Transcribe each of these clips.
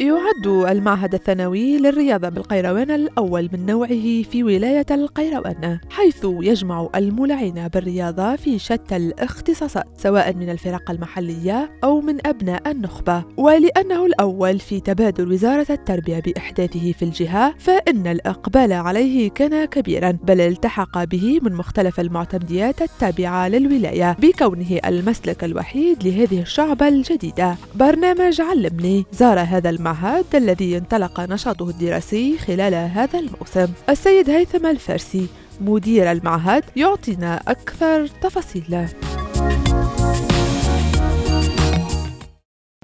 يعد المعهد الثانوي للرياضة بالقيروان الأول من نوعه في ولاية القيروان حيث يجمع الملعين بالرياضة في شتى الاختصاصات سواء من الفرق المحلية أو من أبناء النخبة ولأنه الأول في تبادل وزارة التربية بإحداثه في الجهة فإن الإقبال عليه كان كبيرا بل التحق به من مختلف المعتمديات التابعة للولاية بكونه المسلك الوحيد لهذه الشعبة الجديدة برنامج علمني زار هذا المعهد المعهد الذي انطلق نشاطه الدراسي خلال هذا الموسم السيد هيثم الفارسي مدير المعهد يعطينا أكثر تفاصيل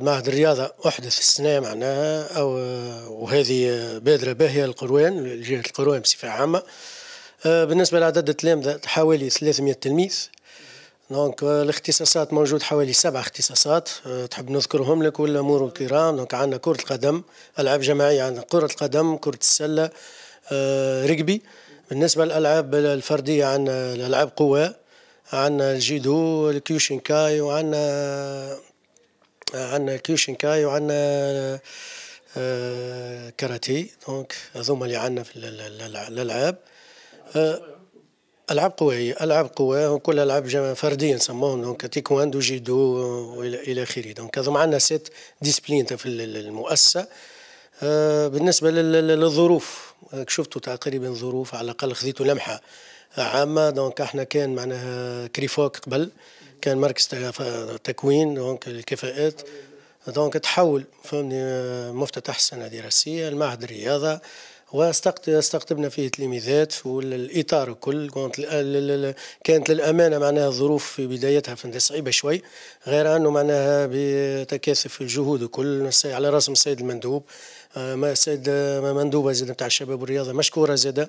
معهد الرياضة أحدث السنة معناها أو وهذه بادرة باهية للقروان لجهة القروان بصفة عامة آه، بالنسبة لعدد التلامذة حوالي 300 تلميذ دونك الاختصاصات موجود حوالي سبع اختصاصات تحب نذكرهم لك ولا امور الكرام دونك عندنا كرة القدم العاب جماعية عندنا كرة القدم كرة السلة أه ركبي بالنسبة للألعاب الفردية عندنا الألعاب قوى عندنا الجيدو الكيوشينكاي وعندنا عندنا كيوشينكاي وعندنا كاراتيه دونك هذوما اللي عندنا في الألعاب العاب قوى هي العاب قوى وكل العاب فرديه نسموهم دونك تيكواندو جيدو والى الى اخره دونك هذو عندنا ست ديسبلين في المؤسسه آه، بالنسبه للظروف شفتوا تقريبا ظروف على الاقل خذيتوا لمحه عامه دونك احنا كان معناها كريفوك قبل كان مركز تكوين دونك الكفاءات دونك تحول فهمني آه، مفتتح السنه الدراسيه المعهد الرياضه واستقطبنا فيه التلميذات والاطار الكل كانت للامانه معناها الظروف في بدايتها صعيبه شوي غير انه معناها بتكاثف الجهود الكل على راسهم السيد المندوب آه، ما السيد آه، مندوبه زاد نتاع الشباب والرياضه مشكوره زاده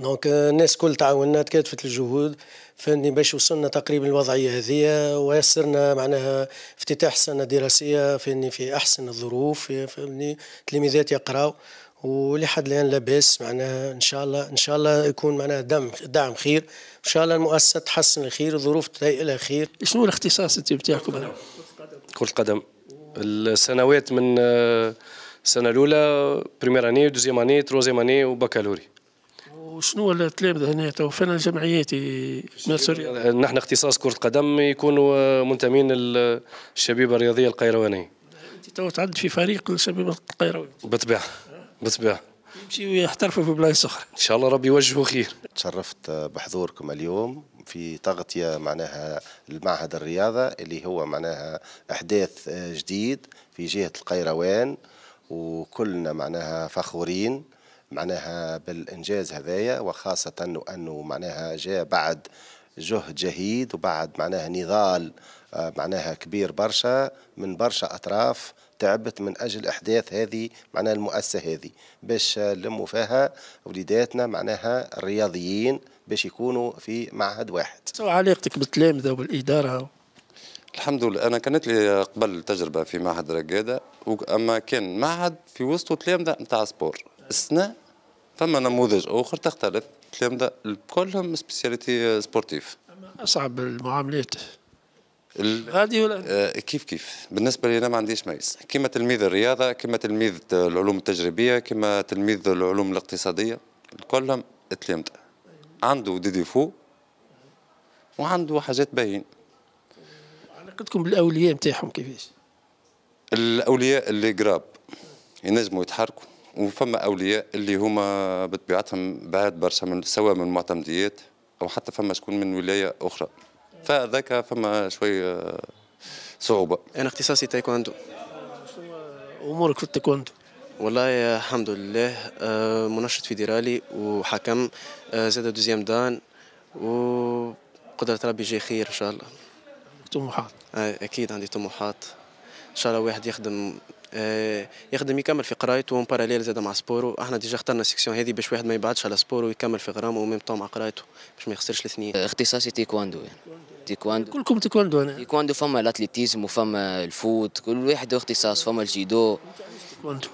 دونك الناس كل تعاوننا تكاتفت الجهود فاني باش وصلنا تقريبا الوضعيه هذه ويسرنا معناها افتتاح سنه دراسيه فاني في احسن الظروف فاني تلميذات يقراو ولحد الان لاباس معناها ان شاء الله ان شاء الله يكون معناها دعم دعم خير ان شاء الله المؤسسه تحسن الخير الظروف تهيئ لها خير شنو الاختصاص انت بتاعكم؟ كرة قدم السنوات من آه، السنة الأولى بريمير أني دوزيام أني تروزيام أني وبكالوري وشنو التلامذة هنا تو فين الجمعيات نحن اختصاص كرة قدم يكونوا آه، منتمين للشبيبة الرياضية القيروانية أنت تو تعد في فريق الشبيبة القيروانية بالطبيعة بالطبيعه يمشيوا يحترفوا في بلايص اخرى ان شاء الله ربي يوجهه خير تشرفت بحضوركم اليوم في تغطية معناها المعهد الرياضة اللي هو معناها إحداث جديد في جهة القيروان وكلنا معناها فخورين معناها بالإنجاز هذايا وخاصة أنه معناها جاء بعد جهد جهيد وبعد معناها نضال آه، معناها كبير برشا من برشا أطراف تعبت من اجل احداث هذه معناها المؤسسه هذه باش نلموا فيها وليداتنا معناها الرياضيين باش يكونوا في معهد واحد. شو علاقتك بالتلامذه وبالاداره؟ الحمد لله انا كانت لي قبل تجربه في معهد رقاده اما كان معهد في وسطه تلامذه نتاع سبور السنه فما نموذج اخر تختلف تلامذه كلهم سبيسياليتي سبورتيف اصعب المعاملات غادي ولا آه، كيف كيف بالنسبه لي انا ما عنديش ميز كما تلميذ الرياضه كما تلميذ العلوم التجريبيه كما تلميذ العلوم الاقتصاديه كلهم تلمت عنده دي ديفو وعنده حاجات باين علاقتكم بالاولياء نتاعهم كيفاش الاولياء اللي قراب ينجموا يتحركوا وفما اولياء اللي هما بطبيعتهم بعاد برشا من سواء من المعتمديات او حتى فما شكون من ولايه اخرى فذاك فما شوي آه، صعوبه انا اختصاصي تايكوندو امورك في التايكوندو والله آه، الحمد لله آه، منشط فيدرالي وحكم زاد دوزيام دان وقدرة ربي جاي خير ان شاء الله طموحات اكيد عندي طموحات ان شاء الله واحد يخدم يخدم يكمل في قرايته ومن باراليل زاد مع سبورو احنا ديجا اخترنا السيكسيون هذه باش واحد ما يبعدش على سبورو ويكمل في غرامه وميم طوم مع قرايته باش ما يخسرش الاثنين اختصاصي تيكواندو يعني. تيكواندو كلكم تيكواندو هنا تيكواندو فما الاتليتيزم وفما الفوت كل واحد اختصاص فما الجيدو تيكواندو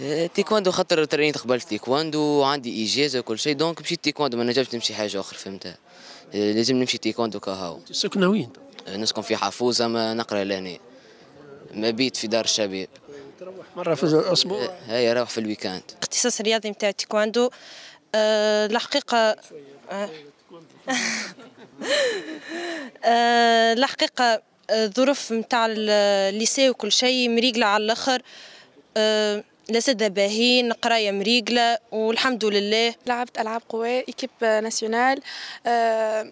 آه، تيكواندو خاطر ترينيت قبل تيكواندو وعندي اجازه وكل شيء دونك مشيت تيكواندو ما نجمش نمشي حاجه اخرى فهمتها آه، لازم نمشي تيكواندو كهو سكنه وين آه، نسكن في حافوز اما نقرا لهنا مبيت في دار الشباب تروح مره في الاسبوع هي روح في الويكاند اختصاص رياضي نتاع تيكواندو أه الحقيقه أه آه، الحقيقه الظروف آه، نتاع الليسي وكل شيء مريقله على الاخر الاساتذه آه، باهين قرايه مريقله والحمد لله لعبت العاب قوى ايكيب ناسيونال أه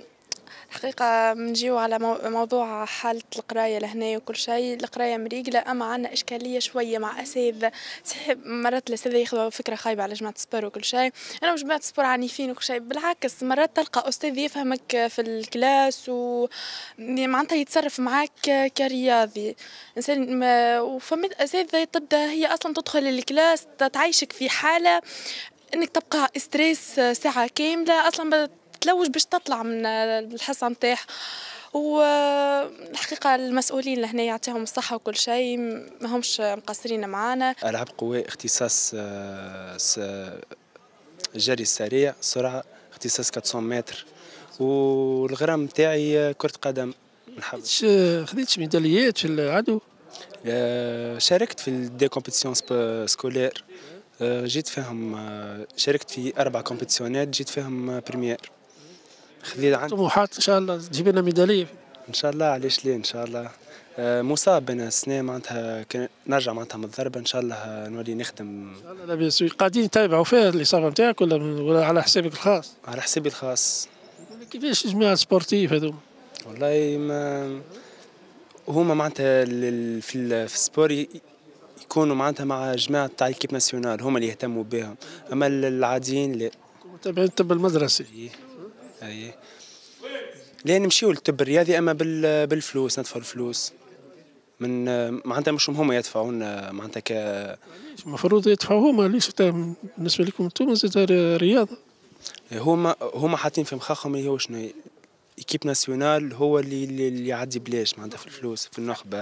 الحقيقة نجيو على موضوع حالة القراية لهنا وكل شيء القراية مريقلة أما عندنا إشكالية شوية مع أساتذة سحب مرات الأساتذة ياخذوا فكرة خايبة على جماعة السبور وكل شيء أنا وجماعة السبور عنيفين وكل شيء بالعكس مرات تلقى أستاذ يفهمك في الكلاس و يعني معناتها يتصرف معاك كرياضي إنسان ما... وفما أساتذة تبدا هي أصلا تدخل الكلاس تعيشك في حالة انك تبقى استريس ساعه كامله اصلا تلوج باش تطلع من الحصه نتاعها والحقيقه المسؤولين لهنا يعطيهم الصحه وكل شيء ما همش مقصرين معانا العاب قوى اختصاص آه، جري السريع سرعه اختصاص 400 متر والغرام نتاعي كره قدم نحب خديتش ميداليات في العدو آه، شاركت في دي كومبيتيسيون سكولير جيت فيهم آه، شاركت في اربع كومبيتيسيونات جيت فيهم بريمير خذيت عندك طموحات ان شاء الله تجيب لنا ميداليه ان شاء الله علاش لا ان شاء الله آه، مصاب انا السنه معناتها نرجع معناتها من الضربه ان شاء الله نولي نخدم ان شاء الله لاباس قاعدين يتابعوا فيها الاصابه نتاعك ولا ولا على حسابك الخاص؟ على حسابي الخاص يعني كيفاش جماعه سبورتيف هذوما؟ والله ما هما معناتها في السبور يكونوا معناتها مع جماعه تاع الكيب ناسيونال هما اللي يهتموا بهم اما العاديين لا متابعين الطب المدرسي إيه. اي لان نمشيو للطب الرياضي اما بالفلوس ندفعوا الفلوس من معناتها مش هما يدفعون معناتها ك المفروض يدفعوا هما ليش بالنسبه لكم انتم زاد رياضه هما هما حاطين في مخاخهم اللي هو شنو ايكيب ناسيونال هو اللي اللي يعدي بلاش معناتها في الفلوس في النخبه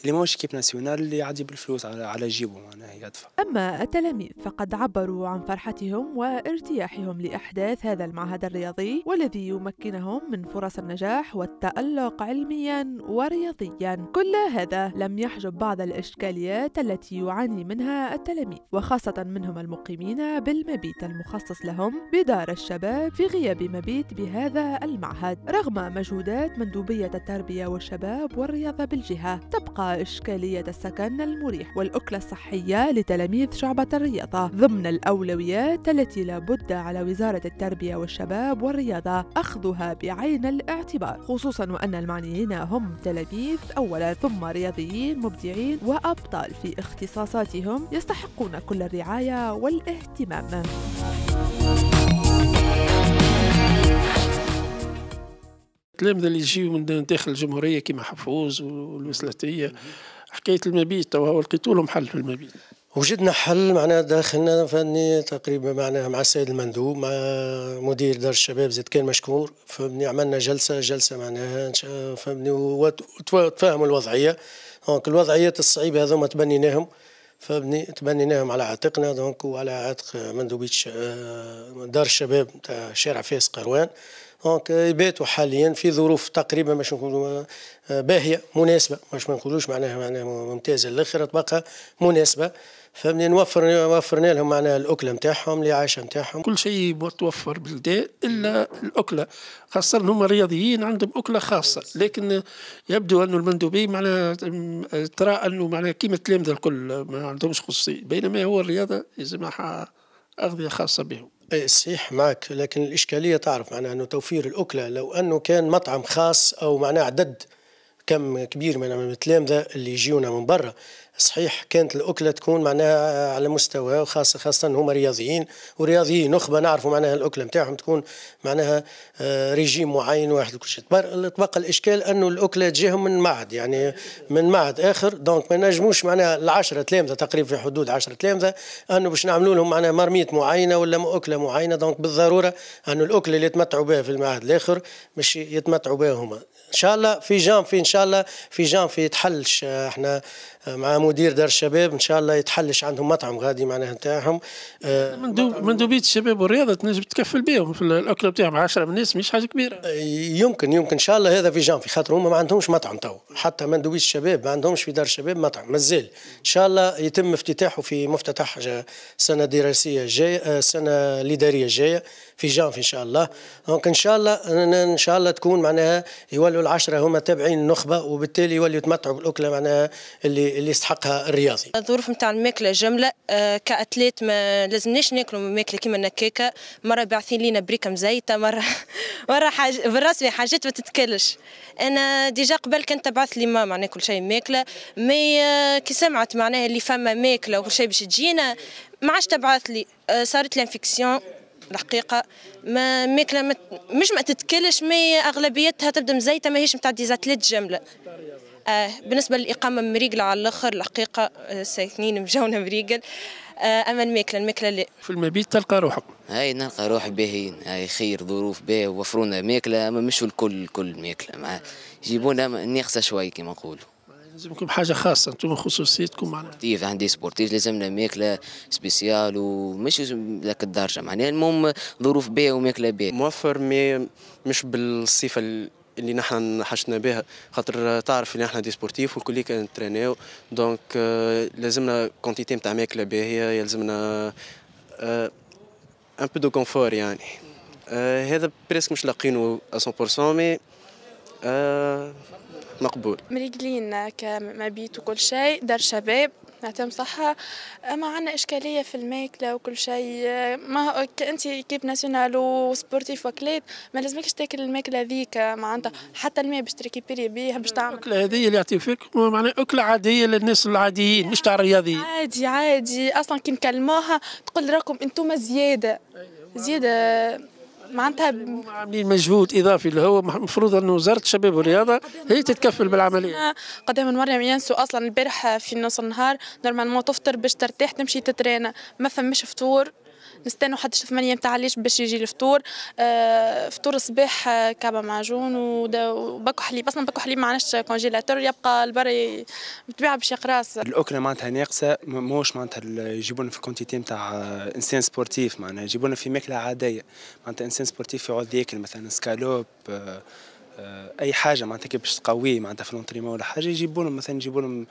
اللي ماهوش ايكيب ناسيونال اللي يعدي بالفلوس على, على جيبه معناها يدفع اما التلاميذ فقد عبروا عن فرحتهم وارتياحهم لاحداث هذا المعهد الرياضي والذي يمكنهم من فرص النجاح والتالق علميا ورياضيا كل هذا لم يحجب بعض الاشكاليات التي يعاني منها التلاميذ وخاصه منهم المقيمين بالمبيت المخصص لهم بدار الشباب في غياب مبيت بهذا المعهد ورغم مجهودات مندوبية التربية والشباب والرياضة بالجهة تبقى إشكالية السكن المريح والأكلة الصحية لتلاميذ شعبة الرياضة ضمن الأولويات التي لابد على وزارة التربية والشباب والرياضة أخذها بعين الاعتبار خصوصا وأن المعنيين هم تلاميذ أولا ثم رياضيين مبدعين وأبطال في اختصاصاتهم يستحقون كل الرعاية والاهتمام التلامذة اللي يجيو من داخل الجمهورية كيما حفوز والوسلاتية حكاية المبيت توا لقيتوا لهم حل في المبيت وجدنا حل معناها داخلنا فني تقريبا معناها مع السيد المندوب مع مدير دار الشباب زيد كان مشكور فبني عملنا جلسه جلسه معناها فبني وتفاهموا الوضعيه دونك الوضعيات الصعيبه هذوما تبنيناهم فبني تبنيناهم على عاتقنا دونك وعلى عاتق مندوبيه دار الشباب تاع شارع فاس قروان دونك يباتوا حاليا في ظروف تقريبا باش نقولوا آه، باهيه مناسبه باش ما نقولوش معناها معناها ممتازه للاخر تبقى مناسبه فمنين نوفر وفرنا لهم معناها الاكله نتاعهم الاعاشه نتاعهم كل شيء متوفر بالداء الا الاكله خاصه هم رياضيين عندهم اكله خاصه لكن يبدو انه المندوبين معناها ترى انه معناها كيما التلامذه الكل ما عندهمش خصوصيه بينما هو الرياضه يلزمها اغذيه خاصه بهم إيه، صحيح معك لكن الإشكالية تعرف معناها أنه توفير الأكلة لو أنه كان مطعم خاص أو معناه عدد كم كبير من التلامذة اللي يجيونا من برا صحيح كانت الاكله تكون معناها على مستوى وخاصه خاصه هما رياضيين ورياضيين نخبه نعرفوا معناها الاكله نتاعهم تكون معناها آه، ريجيم معين واحد كل شيء تبقى الاشكال انه الاكله تجيهم من معهد يعني من معهد اخر دونك ما نجموش معناها العشرة تلامذه تقريبا في حدود 10 تلامذه انه باش نعملوا لهم معناها مرميه معينه ولا اكله معينه دونك بالضروره انه الاكله اللي يتمتعوا بها في المعهد الاخر مش يتمتعوا بها هما ان شاء الله في في ان شاء الله في في تحلش آه، احنا آه، مع مدير دار الشباب ان شاء الله يتحلش عندهم مطعم غادي معناها نتاعهم آه، مندوبيه الشباب والرياضه تنجم تكفل بهم في الاكله نتاعهم 10 من الناس مش حاجه كبيره آه، يمكن يمكن ان شاء الله هذا في جانفي خاطر هما ما عندهمش مطعم تو حتى مندوبيه الشباب ما عندهمش في دار الشباب مطعم مازال ان شاء الله يتم افتتاحه في مفتتح سنه دراسيه جايه آه، سنه الاداريه جايه في جانفي ان شاء الله دونك ان شاء الله ان شاء الله تكون معناها يولوا العشره هما تابعين النخبه وبالتالي يولوا يتمتعوا بالاكله معناها اللي اللي يستحق حقها الرياضي الظروف نتاع الماكله جمله آه، كاتليت ما لازمناش ناكلوا ماكله كيما النكاكه مره باعثين لينا بريكه مزيته مره مره حاج... بالرسمي حاجات ما تتكلش انا ديجا قبل كنت تبعث لي ماما معناها كل شيء ماكله مي آه، كي سمعت معناها اللي فما ماكله وكل شيء باش تجينا ما عادش تبعث لي آه، صارت لانفيكسيون الحقيقه ما ماكله مش ما تتكلش مي اغلبيتها تبدا مزيته ماهيش متاع ديزاتليت جمله آه بالنسبه للاقامه مريقله على الاخر الحقيقه آه، ساكنين مجاونا مريقل اما آه، الماكله الماكله لا في المبيت تلقى روحك هاي نلقى روحي باهيين هاي خير ظروف باهيه وفرونا ماكله اما مش الكل الكل ماكله مع جيبونا ناقصه شوي كما نقولوا لازمكم حاجه خاصه انتم خصوصيتكم معناها سبورتيف عندي سبورتيف لازمنا ماكله سبيسيال ومش لك الدرجه معناها المهم ظروف باهيه وماكله باهيه موفر مي مش بالصفه اللي نحن نحشنا بها خاطر تعرف ان احنا دي سبورتيف والكل كان ترينيو دونك آه، لازمنا كونتيتي نتاع ماكله باهيه يلزمنا ان بو دو كونفور يعني آه، هذا بريسك مش لاقينه 100% مي آه، مقبول مريقلين كمبيت وكل شيء دار شباب نعتم صحة ما عندنا إشكالية في الماكلة وكل شيء ما أنت كيب ناسيونال وسبورتيف وكليت ما لازمكش تاكل الماكلة ذيك معناتها حتى الماء باش تريكيبيري بيها باش تعمل الأكلة هذه اللي يعطي فيك معناها أكلة عادية للناس العاديين مش تاع الرياضيين عادي عادي أصلا كي نكلموها تقول راكم أنتم زيادة أيوة، زيادة معناتها عاملين مجهود اضافي اللي هو المفروض انه وزاره الشباب والرياضه هي تتكفل بالعمليه قدام من مريم ينسوا اصلا البارح في نص النهار نورمالمون تفطر باش ترتاح تمشي تترينا ما فماش فطور نستنوا حتى 8 متاع الليل باش يجي الفطور آه، فطور الصباح آه، كعبه معجون وباكو حليب اصلا باكو حليب ما عندناش كونجيلاتور يبقى البر بالطبيعه باش يقراص الاكله معناتها ناقصه موش معناتها يجيبونا في كونتيتي نتاع انسان سبورتيف معناتها يجيبونا في ماكله عاديه معناتها انسان سبورتيف يقعد ياكل مثلا سكالوب آه، اي حاجه معناتها كيفاش تقويه معناتها في لونتريمون ولا حاجه يجيبوا مثلا يجيبوا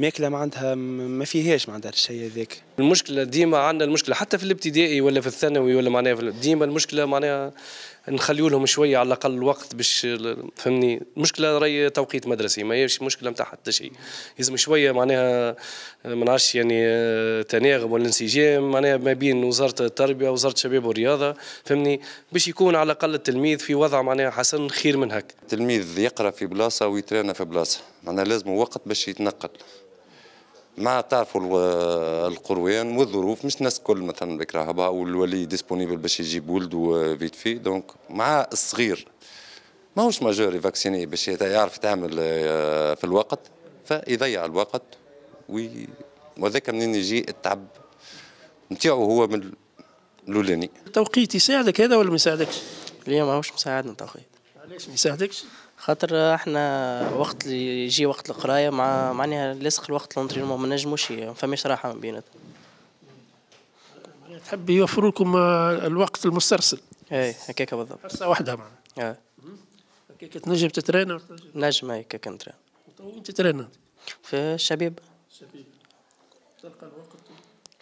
ماكله ما عندها ما فيهاش ما عندها الشيء هذاك المشكله ديما عندنا المشكله حتى في الابتدائي ولا في الثانوي ولا معناها ديما المشكله معناها نخليو لهم شويه على الاقل الوقت باش فهمني المشكله راهي توقيت مدرسي ما هيش مشكله نتاع حتى شيء لازم شويه معناها ما نعرفش يعني آه، تناغم ولا انسجام معناها ما بين وزاره التربيه ووزاره الشباب والرياضه فهمني باش يكون على الاقل التلميذ في وضع معناها حسن خير من هك التلميذ يقرا في بلاصه ويترينا في بلاصه معناها لازم وقت باش يتنقل مع تعرفوا القروان والظروف مش الناس الكل مثلا بكرهبها والولي ديسبونيبل باش يجيب ولده فيت في دونك مع الصغير ماهوش ماجور يفاكسيني باش يعرف يتعامل آه، في الوقت فيضيع الوقت وي وذاك منين يجي التعب نتاعو هو من الاولاني التوقيت يساعدك هذا ولا ما يساعدكش؟ اليوم ماهوش مساعدنا التوقيت علاش ما يساعدكش؟ خاطر احنا وقت يجي وقت القرايه مع معناها لاصق الوقت لونترينمون ما نجموش ما فماش راحه ما بينات تحب يوفروا لكم آه، الوقت المسترسل اي هكاك بالضبط حصه واحده معناها إيه. هكاك تنجم تترين نجم هكاك نترين وين تترين في الشبيب الشبيب تلقى الوقت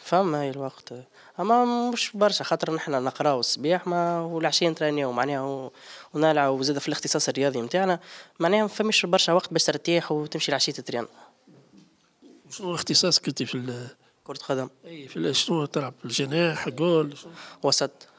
فما هي الوقت اما مش برشا خاطر نحنا نقراو الصباح ما والعشيه نترانيو معناها ونلعبو وزاد في الاختصاص الرياضي نتاعنا معناها ما فماش برشا وقت باش ترتاح وتمشي العشيه تترين شنو اختصاصك انت في كرة قدم؟ اي في شنو تلعب الجناح جول وسط